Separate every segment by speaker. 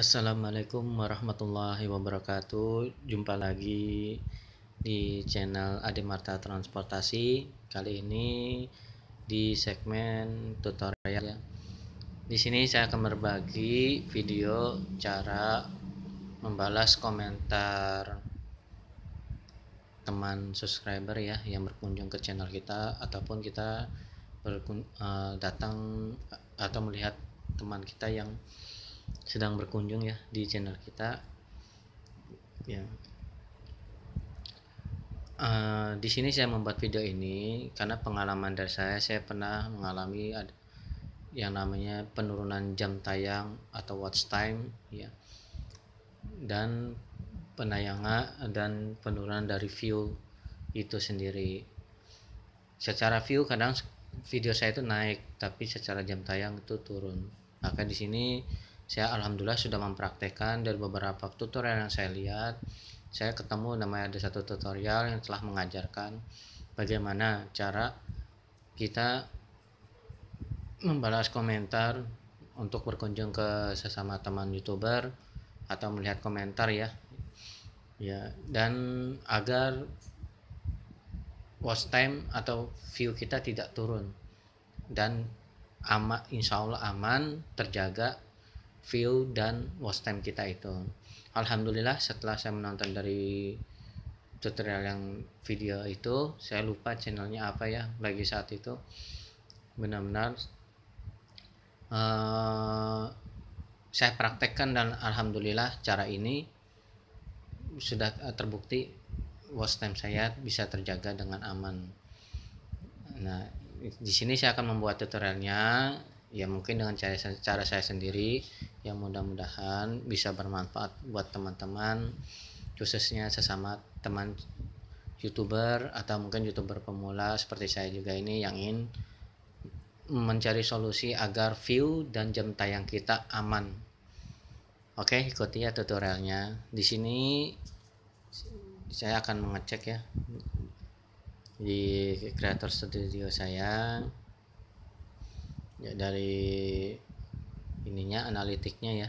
Speaker 1: Assalamualaikum warahmatullahi wabarakatuh Jumpa lagi di channel Ade Marta Transportasi Kali ini di segmen tutorial ya. Di sini saya akan berbagi video cara membalas komentar teman subscriber ya yang berkunjung ke channel kita ataupun kita eh, datang atau melihat teman kita yang sedang berkunjung ya di channel kita ya uh, di sini saya membuat video ini karena pengalaman dari saya saya pernah mengalami yang namanya penurunan jam tayang atau watch time ya dan penayangan dan penurunan dari view itu sendiri secara view kadang video saya itu naik tapi secara jam tayang itu turun maka di sini saya alhamdulillah sudah mempraktekkan dari beberapa tutorial yang saya lihat saya ketemu namanya ada satu tutorial yang telah mengajarkan bagaimana cara kita membalas komentar untuk berkunjung ke sesama teman youtuber atau melihat komentar ya ya dan agar watch time atau view kita tidak turun dan ama, insya Allah aman terjaga view dan watch time kita itu alhamdulillah setelah saya menonton dari tutorial yang video itu saya lupa channelnya apa ya bagi saat itu benar-benar uh, saya praktekkan dan alhamdulillah cara ini sudah eh, terbukti watch time saya bisa terjaga dengan aman. Nah, di sini saya akan membuat tutorialnya ya mungkin dengan cara cara saya sendiri yang mudah-mudahan bisa bermanfaat buat teman-teman khususnya sesama teman youtuber atau mungkin youtuber pemula seperti saya juga ini yang ingin mencari solusi agar view dan jam tayang kita aman oke ikuti ya tutorialnya di sini saya akan mengecek ya di creator studio saya ya, dari ininya analitiknya ya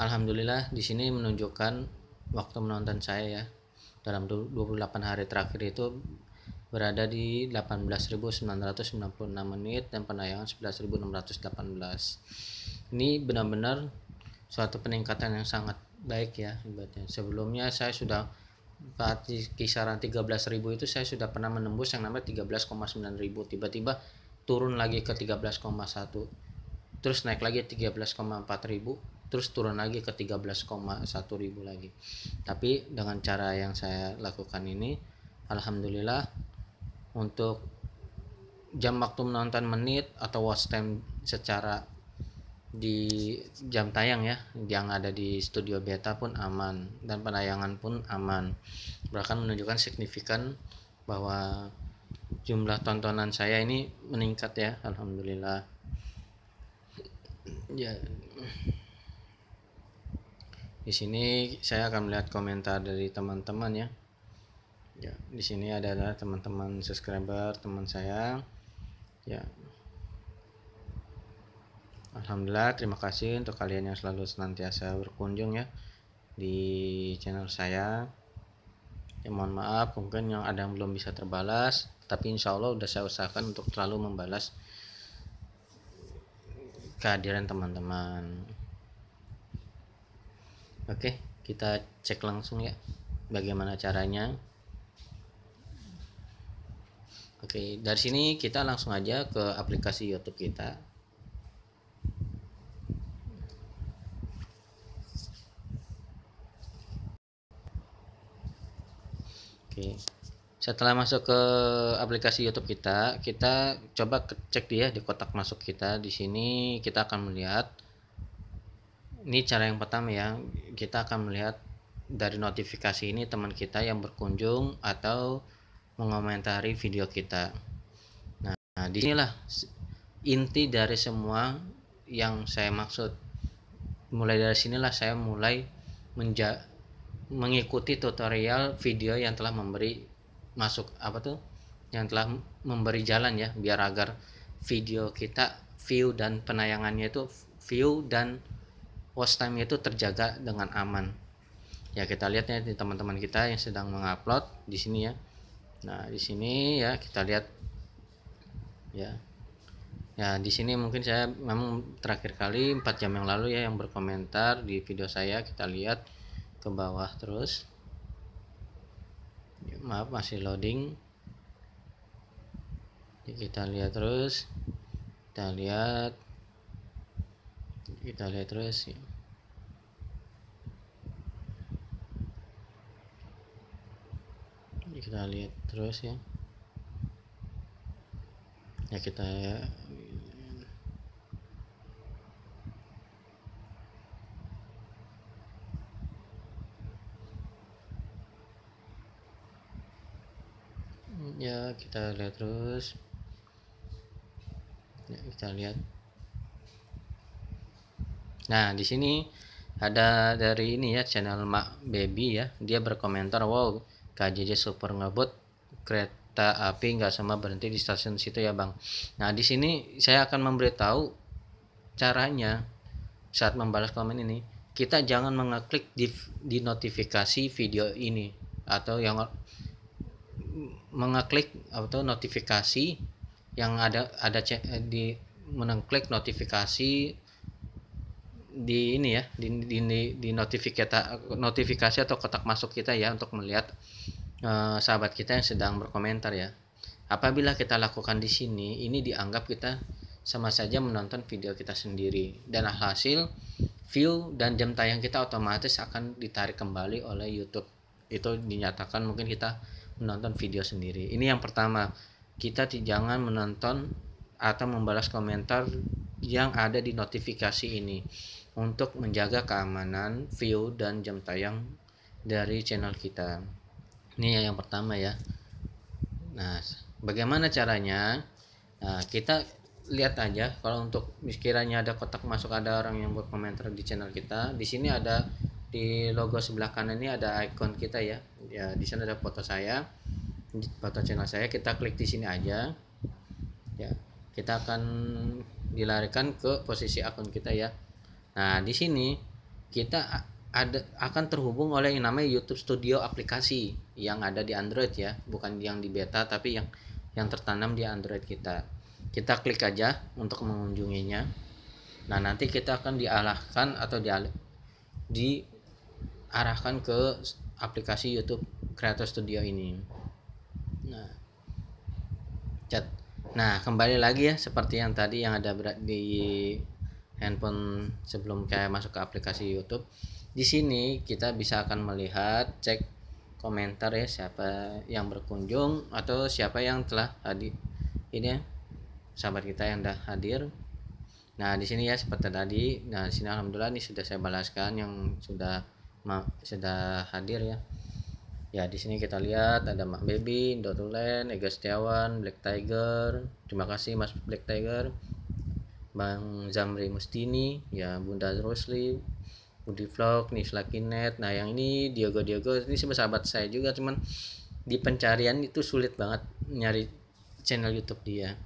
Speaker 1: Alhamdulillah di sini menunjukkan waktu menonton saya ya dalam 28 hari terakhir itu berada di 18.996 menit dan penayangan 11.618 ini benar-benar suatu peningkatan yang sangat baik ya ibaratnya sebelumnya saya sudah di kisaran 13.000 itu saya sudah pernah menembus yang namanya 13,9 ribu tiba-tiba turun lagi ke terus naik lagi 13,4 ribu terus turun lagi ke 13,1 ribu lagi tapi dengan cara yang saya lakukan ini Alhamdulillah untuk jam waktu menonton menit atau watch time secara di jam tayang ya yang ada di studio beta pun aman dan penayangan pun aman bahkan menunjukkan signifikan bahwa jumlah tontonan saya ini meningkat ya Alhamdulillah ya di sini saya akan melihat komentar dari teman-teman ya ya di sini ada teman-teman subscriber teman saya ya Alhamdulillah terima kasih untuk kalian yang selalu senantiasa berkunjung ya di channel saya ya mohon maaf mungkin yang ada yang belum bisa terbalas tapi insya Allah udah saya usahakan untuk selalu membalas kehadiran teman-teman oke kita cek langsung ya bagaimana caranya oke dari sini kita langsung aja ke aplikasi YouTube kita oke setelah masuk ke aplikasi YouTube kita kita coba cek dia di kotak masuk kita di sini kita akan melihat ini cara yang pertama ya kita akan melihat dari notifikasi ini teman kita yang berkunjung atau mengomentari video kita nah, nah disinilah inti dari semua yang saya maksud mulai dari sinilah saya mulai menja mengikuti tutorial video yang telah memberi masuk apa tuh yang telah memberi jalan ya biar agar video kita view dan penayangannya itu view dan watch time itu terjaga dengan aman ya kita lihat ya di teman-teman kita yang sedang mengupload di sini ya nah di sini ya kita lihat ya ya di sini mungkin saya memang terakhir kali 4 jam yang lalu ya yang berkomentar di video saya kita lihat ke bawah terus maaf masih loading Jadi kita lihat terus kita lihat kita lihat terus ya. kita lihat terus ya ya kita kita lihat terus ya, kita lihat nah di sini ada dari ini ya channel Mak Baby ya dia berkomentar wow KJJ Super ngebut kereta api nggak sama berhenti di stasiun situ ya bang nah di sini saya akan memberitahu caranya saat membalas komen ini kita jangan mengeklik di, di notifikasi video ini atau yang mengeklik atau notifikasi yang ada ada eh, di meneklik notifikasi di ini ya di di di notifikasi notifikasi atau kotak masuk kita ya untuk melihat eh, sahabat kita yang sedang berkomentar ya apabila kita lakukan di sini ini dianggap kita sama saja menonton video kita sendiri dan hasil view dan jam tayang kita otomatis akan ditarik kembali oleh YouTube itu dinyatakan mungkin kita menonton video sendiri. Ini yang pertama, kita jangan menonton atau membalas komentar yang ada di notifikasi ini untuk menjaga keamanan view dan jam tayang dari channel kita. Ini ya yang pertama ya. Nah, bagaimana caranya? Nah, kita lihat aja kalau untuk sekiranya ada kotak masuk ada orang yang berkomentar di channel kita, di sini ada di logo sebelah kanan ini ada icon kita ya ya di sana ada foto saya foto channel saya kita klik di sini aja ya kita akan dilarikan ke posisi akun kita ya nah di sini kita ada akan terhubung oleh yang namanya YouTube Studio aplikasi yang ada di Android ya bukan yang di beta tapi yang yang tertanam di Android kita kita klik aja untuk mengunjunginya nah nanti kita akan dialahkan atau di arahkan ke aplikasi YouTube Creator Studio ini. Nah, cat. Nah, kembali lagi ya seperti yang tadi yang ada di handphone sebelum kayak masuk ke aplikasi YouTube. Di sini kita bisa akan melihat cek komentar ya siapa yang berkunjung atau siapa yang telah hadir ini ya sahabat kita yang dah hadir Nah, di sini ya seperti tadi. Nah, di sini alhamdulillah ini sudah saya balaskan yang sudah maaf sudah hadir ya ya di sini kita lihat ada Mak Baby, Dotulen, Ega Setiawan, Black Tiger, terima kasih Mas Black Tiger, Bang Zamri Mustini, ya Bunda Rosli, Budi Vlog, Nisla Kinet, nah yang ini Diego Diego ini sih sahabat saya juga cuman di pencarian itu sulit banget nyari channel YouTube dia,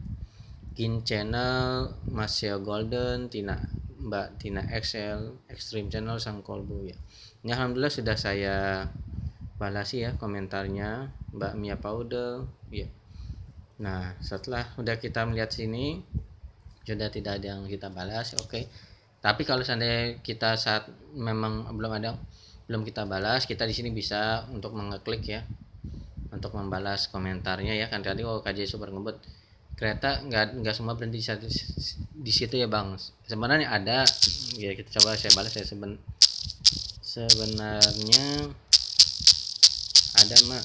Speaker 1: Gin Channel, Masio Golden, Tina Mbak Tina XL, Extreme Channel, Sang Kolbu ya ya alhamdulillah sudah saya balas ya komentarnya Mbak Mia Powder. ya nah setelah udah kita melihat sini sudah tidak ada yang kita balas oke okay. tapi kalau seandainya kita saat memang belum ada belum kita balas kita di sini bisa untuk mengeklik ya untuk membalas komentarnya ya kan tadi oh KJ super ngebut kereta nggak nggak semua berhenti di, di situ ya bang sebenarnya ada ya kita coba saya balas ya seben sebenarnya ada mak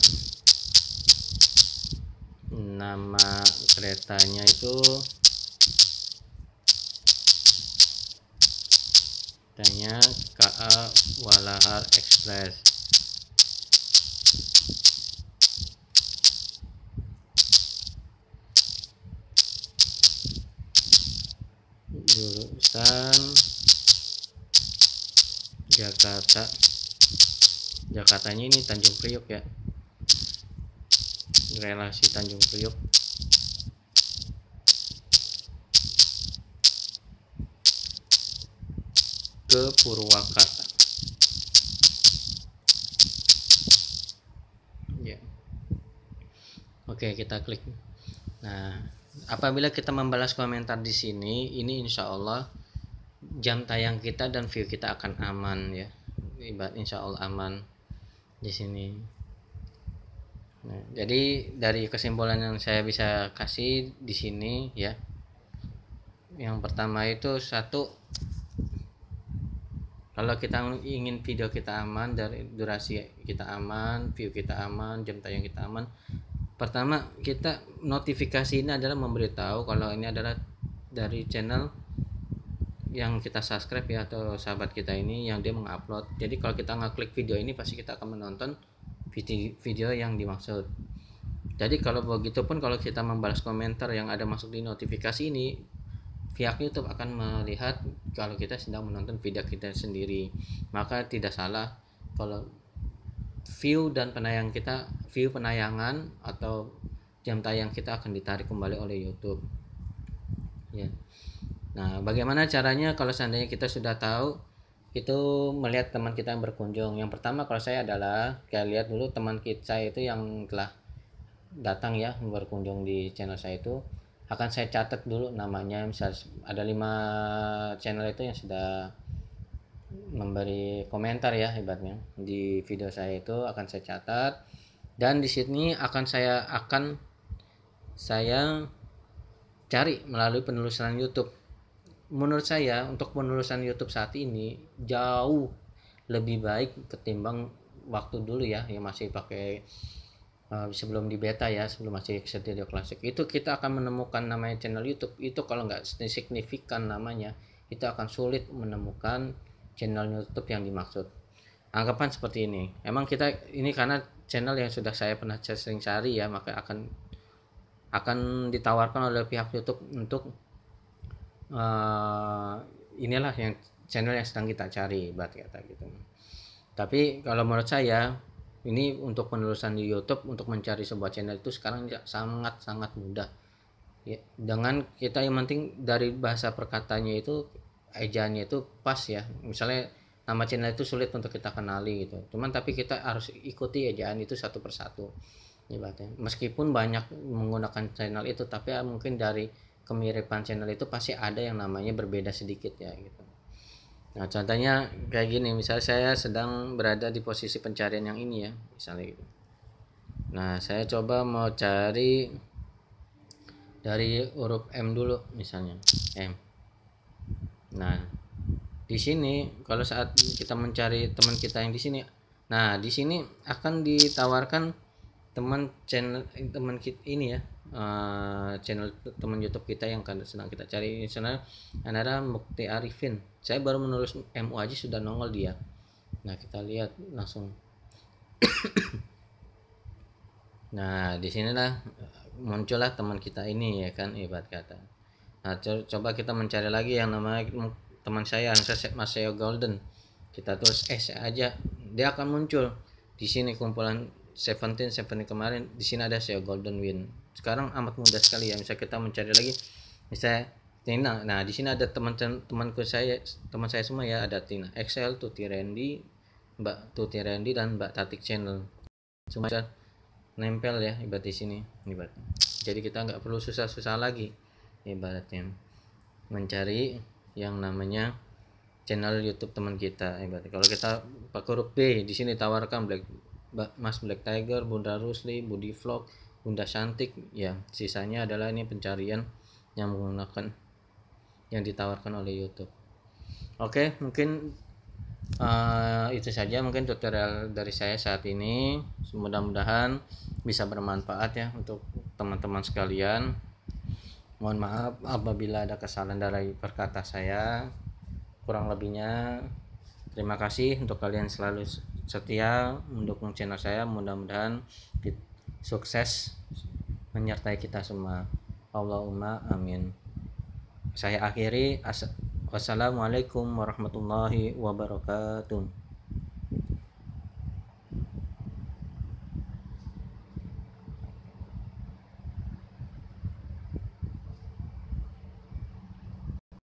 Speaker 1: nama keretanya itu tanya KA Walahar Express jurusan Jakarta Jakartanya ini Tanjung Priok ya relasi Tanjung Priok ke Purwakarta ya oke kita klik nah apabila kita membalas komentar di sini ini insya Allah jam tayang kita dan view kita akan aman ya ibarat insya Allah aman di sini nah, jadi dari kesimpulan yang saya bisa kasih di sini ya yang pertama itu satu kalau kita ingin video kita aman dari durasi kita aman view kita aman jam tayang kita aman pertama kita notifikasi ini adalah memberitahu kalau ini adalah dari channel yang kita subscribe ya atau sahabat kita ini yang dia mengupload jadi kalau kita nggak klik video ini pasti kita akan menonton video, video yang dimaksud jadi kalau begitu pun kalau kita membalas komentar yang ada masuk di notifikasi ini pihak YouTube akan melihat kalau kita sedang menonton video kita sendiri maka tidak salah kalau view dan penayang kita view penayangan atau jam tayang kita akan ditarik kembali oleh YouTube ya yeah. Nah, bagaimana caranya kalau seandainya kita sudah tahu itu melihat teman kita yang berkunjung. Yang pertama kalau saya adalah kayak lihat dulu teman kita itu yang telah datang ya berkunjung di channel saya itu akan saya catat dulu namanya misal ada lima channel itu yang sudah memberi komentar ya hebatnya di video saya itu akan saya catat dan di sini akan saya akan saya cari melalui penelusuran YouTube menurut saya untuk penulisan YouTube saat ini jauh lebih baik ketimbang waktu dulu ya yang masih pakai uh, sebelum di beta ya sebelum masih Studio klasik itu kita akan menemukan namanya channel YouTube itu kalau nggak signifikan namanya kita akan sulit menemukan channel YouTube yang dimaksud anggapan seperti ini emang kita ini karena channel yang sudah saya pernah sering cari ya maka akan akan ditawarkan oleh pihak YouTube untuk uh, inilah yang channel yang sedang kita cari buat kata gitu tapi kalau menurut saya ini untuk penulisan di YouTube untuk mencari sebuah channel itu sekarang ya sangat sangat mudah ya, dengan kita yang penting dari bahasa perkatanya itu ejaannya itu pas ya misalnya nama channel itu sulit untuk kita kenali gitu cuman tapi kita harus ikuti ejaan itu satu persatu ya, ya. meskipun banyak menggunakan channel itu tapi ya mungkin dari kemiripan channel itu pasti ada yang namanya berbeda sedikit ya gitu. Nah contohnya kayak gini misalnya saya sedang berada di posisi pencarian yang ini ya misalnya gitu. Nah saya coba mau cari dari huruf M dulu misalnya M. Nah di sini kalau saat kita mencari teman kita yang di sini, nah di sini akan ditawarkan teman channel teman kita ini ya Eh, channel teman YouTube kita yang kan sedang kita cari misalnya Anara Mukti Arifin saya baru menulis MU aja sudah nongol dia nah kita lihat langsung nah di sinilah muncullah teman kita ini ya kan ibarat kata nah co coba kita mencari lagi yang namanya teman saya Mas Masayo Golden kita tulis S aja dia akan muncul di sini kumpulan Seventeen Seventeen kemarin di sini ada saya Golden Win sekarang amat mudah sekali ya misalnya kita mencari lagi misalnya Tina nah di sini ada teman temanku saya teman saya semua ya ada Tina Excel Tuti Randy Mbak Tuti Randy dan Mbak Tatik Channel cuma nempel ya ibarat di sini ibarat jadi kita nggak perlu susah-susah lagi ibaratnya mencari yang namanya channel YouTube teman kita ibarat kalau kita pakai huruf B di sini tawarkan black Mas Black Tiger, Bunda Rusli, Budi Vlog, Bunda Cantik ya sisanya adalah ini pencarian yang menggunakan yang ditawarkan oleh YouTube oke mungkin uh, itu saja mungkin tutorial dari saya saat ini mudah-mudahan bisa bermanfaat ya untuk teman-teman sekalian mohon maaf apabila ada kesalahan dari perkata saya kurang lebihnya Terima kasih untuk kalian selalu setia mendukung channel saya. Mudah-mudahan sukses menyertai kita semua. Allahumma amin. Saya akhiri. Wassalamualaikum warahmatullahi wabarakatuh.